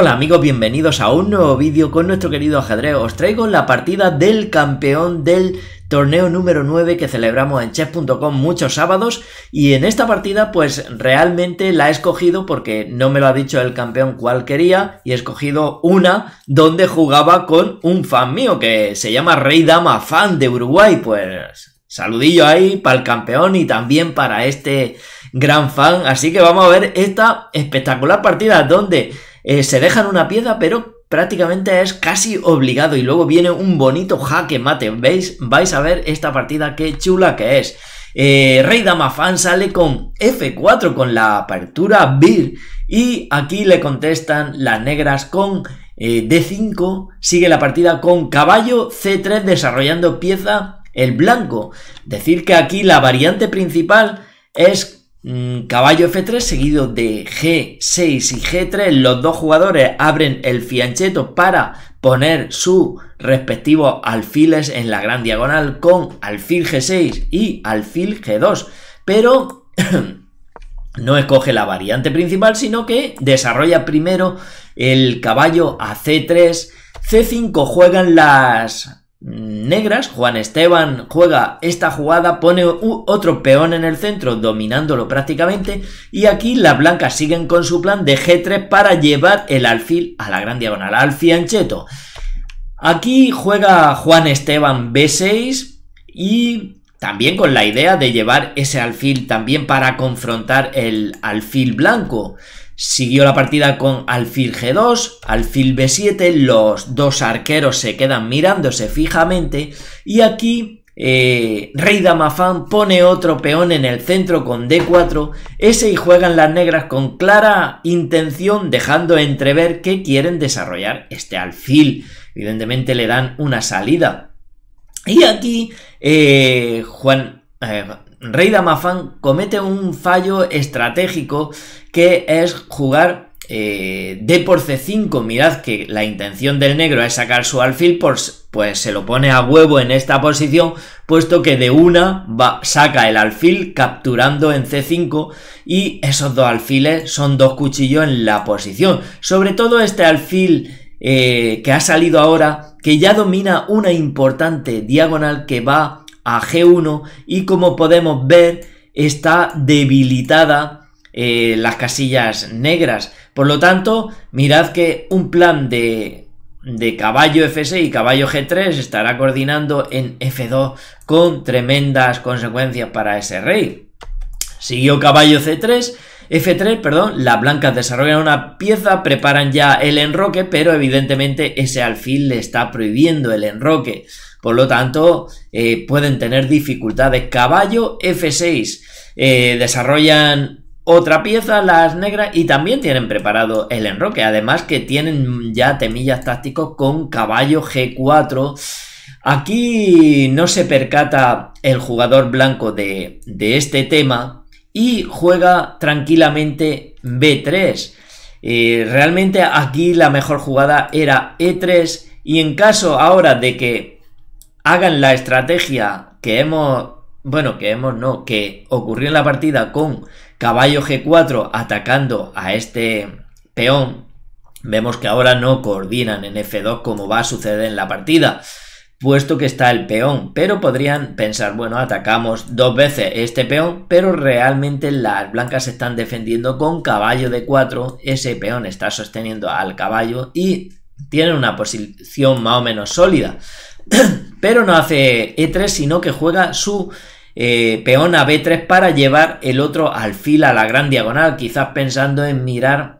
Hola amigos, bienvenidos a un nuevo vídeo con nuestro querido ajedrez. Os traigo la partida del campeón del torneo número 9 que celebramos en chess.com muchos sábados y en esta partida pues realmente la he escogido porque no me lo ha dicho el campeón cuál quería y he escogido una donde jugaba con un fan mío que se llama Rey Dama Fan de Uruguay pues saludillo ahí para el campeón y también para este gran fan así que vamos a ver esta espectacular partida donde eh, se dejan una pieza, pero prácticamente es casi obligado. Y luego viene un bonito jaque mate. ¿Veis? Vais a ver esta partida que chula que es. Eh, Rey Dama sale con F4 con la apertura Bir. Y aquí le contestan las negras con eh, D5. Sigue la partida con caballo C3 desarrollando pieza el blanco. Decir que aquí la variante principal es Mm, caballo F3 seguido de G6 y G3. Los dos jugadores abren el fiancheto para poner sus respectivos alfiles en la gran diagonal con alfil G6 y alfil G2. Pero no escoge la variante principal, sino que desarrolla primero el caballo a C3. C5 juegan las negras. Juan Esteban juega esta jugada, pone otro peón en el centro, dominándolo prácticamente. Y aquí las blancas siguen con su plan de G3 para llevar el alfil a la gran diagonal, al fiancheto. Aquí juega Juan Esteban B6 y también con la idea de llevar ese alfil también para confrontar el alfil blanco. Siguió la partida con alfil G2, alfil B7, los dos arqueros se quedan mirándose fijamente y aquí eh, rey Damafán pone otro peón en el centro con D4, ese y juegan las negras con clara intención dejando entrever que quieren desarrollar este alfil. Evidentemente le dan una salida. Y aquí eh, Juan... Eh, Mm. Rey Damafan comete un fallo estratégico que es jugar eh, D por C5, mirad que la intención del negro es sacar su alfil, pues, pues, se lo pone a huevo en esta posición, puesto que de una va, saca el alfil capturando en C5 y esos dos alfiles son dos cuchillos en la posición. Sobre todo este alfil eh, que ha salido ahora, que ya domina una importante diagonal que va a G1 y como podemos ver está debilitada eh, las casillas negras. Por lo tanto, mirad que un plan de, de caballo F6 y caballo G3 estará coordinando en F2 con tremendas consecuencias para ese rey. Siguió caballo C3, F3, perdón, las blancas desarrollan una pieza, preparan ya el enroque, pero evidentemente ese alfil le está prohibiendo el enroque. Por lo tanto, eh, pueden tener dificultades. Caballo F6. Eh, desarrollan otra pieza, las negras, y también tienen preparado el enroque. Además que tienen ya temillas tácticos con caballo G4. Aquí no se percata el jugador blanco de, este tema y juega tranquilamente B3. Eh, realmente aquí la mejor jugada era E3 y en caso ahora de que hagan la estrategia que hemos, bueno, que hemos no, que ocurrió en la partida con caballo G4 atacando a este peón, vemos que ahora no coordinan en F2 como va a suceder en la partida puesto que está el peón, pero podrían pensar, bueno, atacamos dos veces este peón, pero realmente las blancas se están defendiendo con caballo d 4, ese peón está sosteniendo al caballo y tiene una posición más o menos sólida. pero no hace E3, sino que juega su eh, peón a B3 para llevar el otro alfil a la gran diagonal, quizás pensando en mirar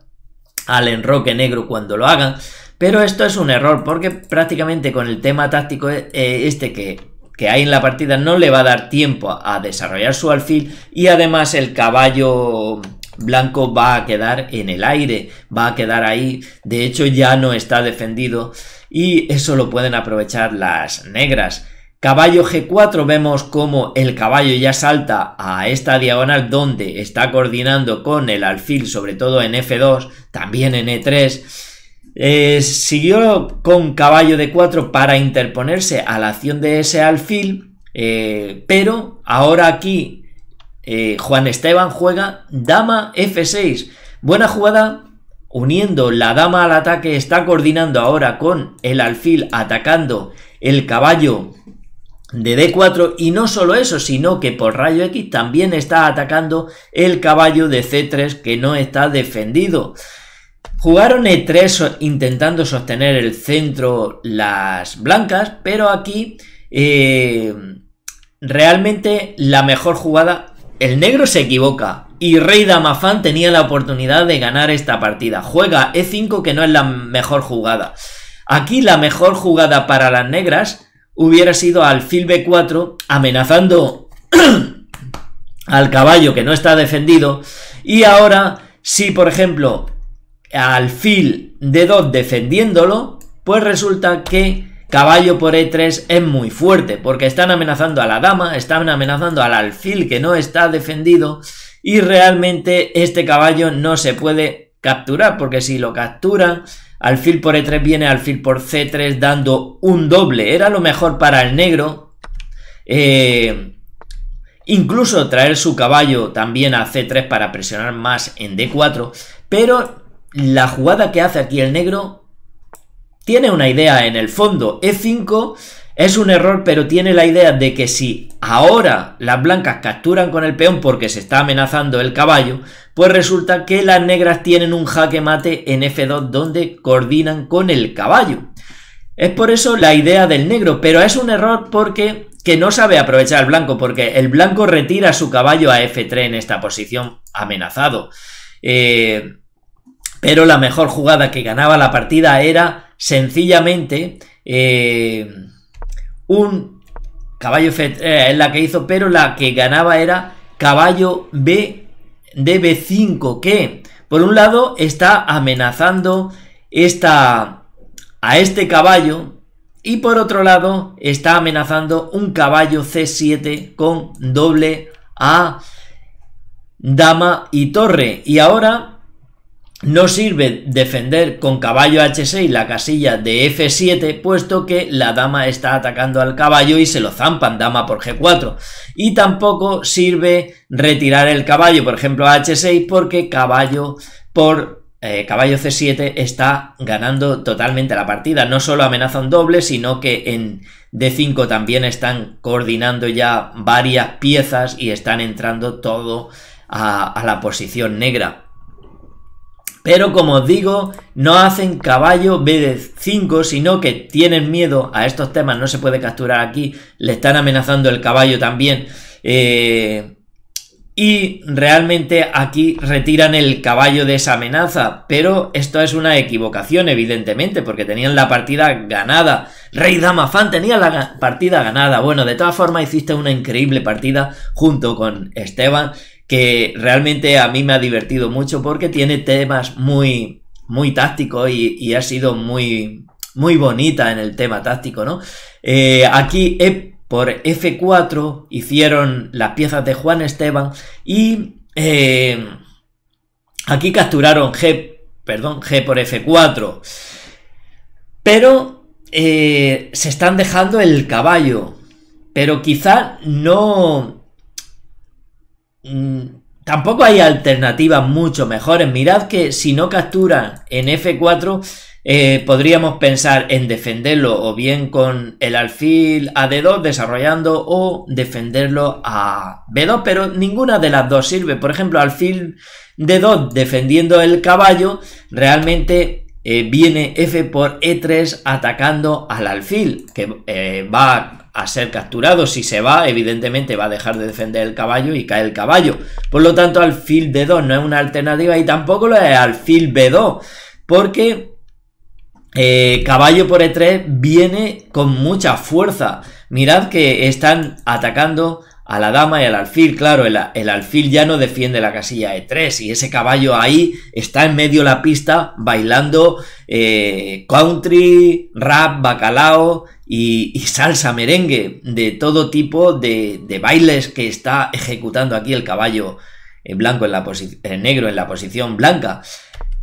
al enroque negro cuando lo hagan. Pero esto es un error porque prácticamente con el tema táctico eh, eh, este que, que, hay en la partida no le va a dar tiempo a desarrollar su alfil y además el caballo Blanco va a quedar en el aire, va a quedar ahí, de hecho ya no está defendido y eso lo pueden aprovechar las negras. Caballo G4 vemos como el caballo ya salta a esta diagonal donde está coordinando con el alfil, sobre todo en F2, también en E3. Eh, siguió con caballo de 4 para interponerse a la acción de ese alfil, eh, pero ahora aquí eh, Juan Esteban juega dama f6. Buena jugada uniendo la dama al ataque, está coordinando ahora con el alfil atacando el caballo de D4 y no solo eso, sino que por rayo X también está atacando el caballo de C3 que no está defendido. Jugaron E3 intentando sostener el centro las blancas, pero aquí eh, realmente la mejor jugada el negro se equivoca y rey Damafan tenía la oportunidad de ganar esta partida. Juega e5 que no es la mejor jugada. Aquí la mejor jugada para las negras hubiera sido alfil b4 amenazando al caballo que no está defendido y ahora si por ejemplo alfil d2 defendiéndolo pues resulta que caballo por E3 es muy fuerte, porque están amenazando a la dama, están amenazando al alfil que no está defendido, y realmente este caballo no se puede capturar, porque si lo capturan, alfil por E3 viene alfil por C3 dando un doble, era lo mejor para el negro. Eh, incluso traer su caballo también a C3 para presionar más en D4, pero la jugada que hace aquí el negro tiene una idea en el fondo. E5 es un error, pero tiene la idea de que si ahora las blancas capturan con el peón porque se está amenazando el caballo, pues resulta que las negras tienen un jaque mate en F2 donde coordinan con el caballo. Es por eso la idea del negro, pero es un error porque que no sabe aprovechar el blanco, porque el blanco retira su caballo a F3 en esta posición amenazado. Eh, pero la mejor jugada que ganaba la partida era sencillamente eh, un caballo f eh, es la que hizo, pero la que ganaba era caballo B de B5, que por un lado está amenazando esta, a este caballo y por otro lado está amenazando un caballo C7 con doble A, dama y torre. Y ahora no sirve defender con caballo h6 la casilla de f7, puesto que la dama está atacando al caballo y se lo zampan, dama por g4. Y tampoco sirve retirar el caballo, por ejemplo, a h6, porque caballo por eh, caballo c7 está ganando totalmente la partida. No solo amenaza un doble, sino que en d5 también están coordinando ya varias piezas y están entrando todo a la posición negra. Pero como os digo, no hacen caballo BD5, sino que tienen miedo a estos temas, no se puede capturar aquí, le están amenazando el caballo también. Eh, y realmente aquí retiran el caballo de esa amenaza, pero esto es una equivocación evidentemente, porque tenían la partida ganada. Rey Dama Fan tenía la partida ganada. Bueno, de todas formas hiciste una increíble partida junto con Esteban que realmente a mí me ha divertido mucho porque tiene temas muy, muy tácticos y, ha sido muy, muy bonita en el tema táctico, ¿no? Eh, aquí e por F4 hicieron las piezas de Juan Esteban y eh, aquí capturaron G, perdón, G por F4. Pero eh, se están dejando el caballo. Pero quizá no, Mm, tampoco hay alternativas mucho mejores. Mirad que si no captura en F4, eh, podríamos pensar en defenderlo o bien con el alfil a D2 desarrollando o defenderlo a B2, pero ninguna de las dos sirve. Por ejemplo, alfil D2 defendiendo el caballo, realmente eh, viene F por E3 atacando al alfil, que eh, va a ser capturado. Si se va, evidentemente va a dejar de defender el caballo y cae el caballo. Por lo tanto, alfil B2 no es una alternativa y tampoco lo es alfil B2, porque eh, caballo por E3 viene con mucha fuerza. Mirad que están atacando a la dama y al alfil, claro, el, alfil ya no defiende la casilla E3 y ese caballo ahí está en medio de la pista bailando eh, country, rap, bacalao y, salsa merengue de todo tipo de, bailes que está ejecutando aquí el caballo blanco en la negro en la posición blanca.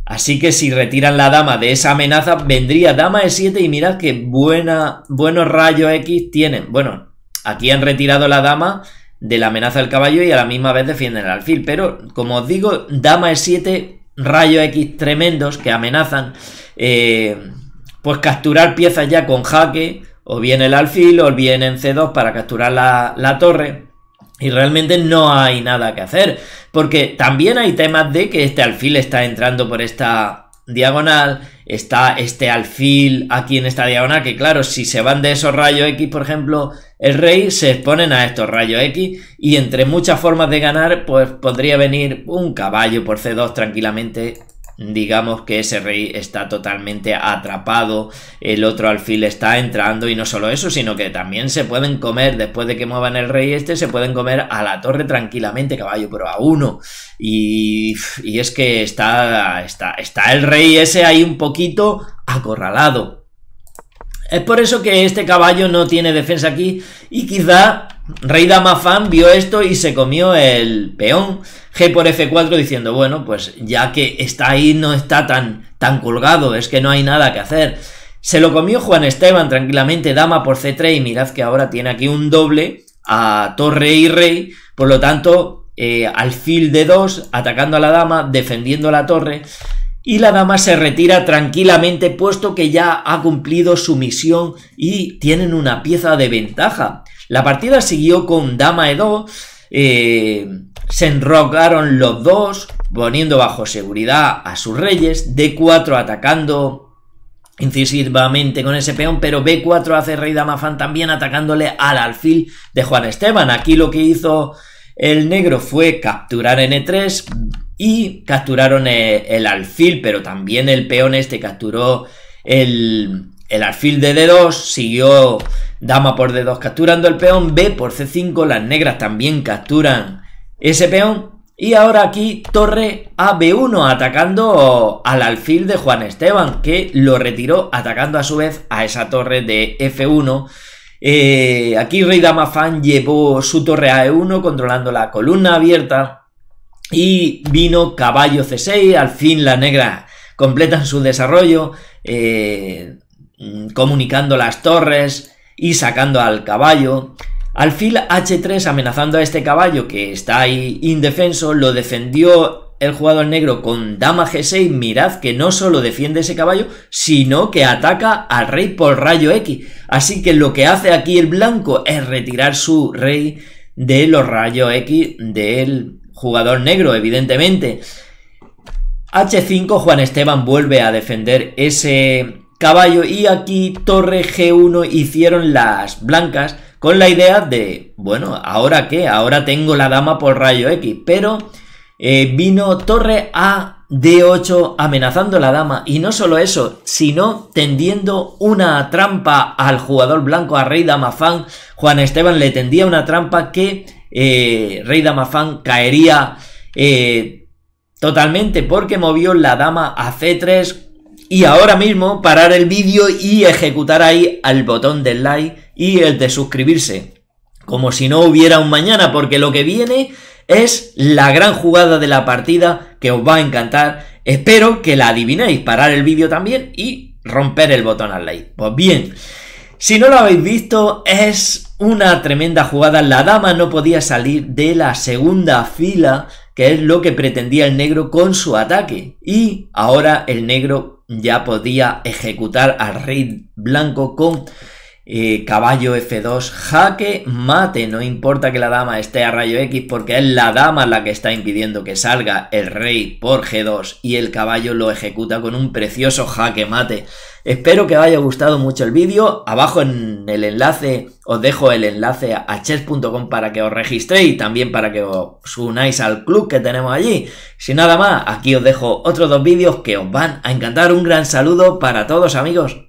Así que si retiran la dama de esa amenaza, vendría dama e7 y mirad qué buena, buenos rayos X tienen. Bueno, aquí han retirado la dama de la amenaza del caballo y a la misma vez defienden el alfil. Pero, como os digo, dama e7, rayos X tremendos que amenazan, eh, pues capturar piezas ya con jaque o bien el alfil o bien en C2 para capturar la, la torre. Y realmente no hay nada que hacer, porque también hay temas de que este alfil está entrando por esta diagonal, está este alfil aquí en esta diagonal, que claro, si se van de esos rayos X, por ejemplo, el rey, se exponen a estos rayos X, y entre muchas formas de ganar, pues podría venir un caballo por C2 tranquilamente digamos que ese rey está totalmente atrapado, el otro alfil está entrando y no solo eso, sino que también se pueden comer, después de que muevan el rey este, se pueden comer a la torre tranquilamente, caballo, pero a uno. Y, y es que está, está, está el rey ese ahí un poquito acorralado. Es por eso que este caballo no tiene defensa aquí y quizá Rey dama fan vio esto y se comió el peón G por F4 diciendo, bueno, pues ya que está ahí no está tan, tan colgado, es que no hay nada que hacer. Se lo comió Juan Esteban tranquilamente, dama por C3 y mirad que ahora tiene aquí un doble a torre y rey, por lo tanto al eh, alfil de 2 atacando a la dama, defendiendo la torre y la dama se retira tranquilamente puesto que ya ha cumplido su misión y tienen una pieza de ventaja. La partida siguió con Dama E2, eh, se enrocaron los dos, poniendo bajo seguridad a sus reyes, D4 atacando incisivamente con ese peón, pero B4 hace rey dama fan también atacándole al alfil de Juan Esteban. Aquí lo que hizo el negro fue capturar N3 e y capturaron eh, el alfil, pero también el peón este capturó el, el alfil de D2 siguió dama por D2 capturando el peón, B por C5, las negras también capturan ese peón. Y ahora aquí torre a B1 atacando al alfil de Juan Esteban que lo retiró atacando a su vez a esa torre de F1. Eh, aquí Rey Dama Fan llevó su torre a 1 e controlando la columna abierta y vino caballo C6, al fin las negras completan su desarrollo. Eh, Mm, comunicando las torres y sacando al caballo. Al Alfil H3 amenazando a este caballo que está ahí indefenso, lo defendió el jugador negro con dama G6, mirad que no solo defiende ese caballo, sino que ataca al rey por rayo X. Así que lo que hace aquí el blanco es retirar su rey de los rayos X del jugador negro, evidentemente. H5, Juan Esteban vuelve a defender ese caballo y aquí torre G1 hicieron las blancas con la idea de, bueno, ¿ahora qué? Ahora tengo la dama por rayo X, pero eh, vino torre a D8 amenazando la dama y no solo eso, sino tendiendo una trampa al jugador blanco, a Rey Damafán, Juan Esteban le tendía una trampa que eh, Rey Damafán caería... Eh, totalmente, porque movió la dama a C3 y ahora mismo parar el vídeo y ejecutar ahí al botón del like y el de suscribirse. Como si no hubiera un mañana, porque lo que viene es la gran jugada de la partida que os va a encantar. Espero que la adivinéis, parar el vídeo también y romper el botón al like. Pues bien, si no lo habéis visto, es una tremenda jugada. La dama no podía salir de la segunda fila que es lo que pretendía el negro con su ataque. Y ahora el negro ya podía ejecutar al rey blanco con caballo F2, jaque mate, no importa que la dama esté a rayo X porque es la dama la que está impidiendo que salga el rey por G2 y el caballo lo ejecuta con un precioso jaque mate. Espero que os haya gustado mucho el vídeo, abajo en el enlace os dejo el enlace a chess.com para que os registréis y también para que os unáis al club que tenemos allí. Sin nada más, aquí os dejo otros dos vídeos que os van a encantar. Un gran saludo para todos amigos.